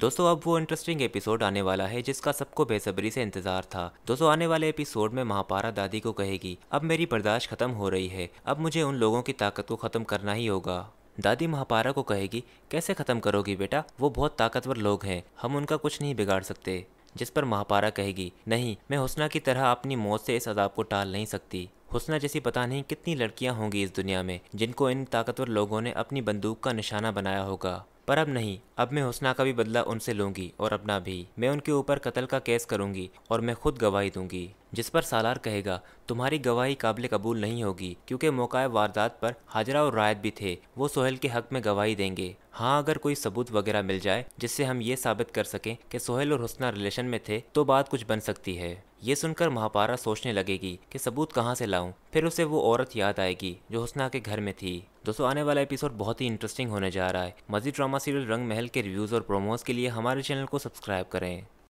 दोस्तों अब वो इंटरेस्टिंग एपिसोड आने वाला है जिसका सबको बेसब्री से इंतजार था दोस्तों आने वाले एपिसोड में महापारा दादी को कहेगी अब मेरी बर्दाश्त खत्म हो रही है अब मुझे उन लोगों की ताकत को खत्म करना ही होगा दादी महापारा को कहेगी कैसे खत्म करोगी बेटा वो बहुत ताकतवर लोग हैं हम उनका कुछ नहीं बिगाड़ सकते जिस पर महापारा कहेगी नहीं मैं हुसना की तरह अपनी मौत से इस अदाब को टाल नहीं सकती हुसना जैसी पता नहीं कितनी लड़कियां होंगी इस दुनिया में जिनको इन ताकतवर लोगों ने अपनी बंदूक का निशाना बनाया होगा पर अब नहीं अब मैं हुसना का भी बदला उनसे लूँगी और अपना भी मैं उनके ऊपर कत्ल का केस करूँगी और मैं खुद गवाही दूँगी जिस पर सालार कहेगा तुम्हारी गवाही काबिल कबूल नहीं होगी क्योंकि मौका वारदात पर हाजरा और रायत भी थे वो सोहेल के हक में गवाही देंगे हाँ अगर कोई सबूत वगैरह मिल जाए जिससे हम ये साबित कर सकें कि सोहेल और हुसना रिलेशन में थे तो बात कुछ बन सकती है ये सुनकर महापारा सोचने लगेगी कि सबूत कहाँ से लाऊं फिर उसे वो औरत याद आएगी जो हुसना के घर में थी दोस्तों आने वाला एपिसोड बहुत ही इंटरेस्टिंग होने जा रहा है मजीद ड्रामा सीरियल रंग महल के रिव्यूज़ और प्रोमोज के लिए हमारे चैनल को सब्सक्राइब करें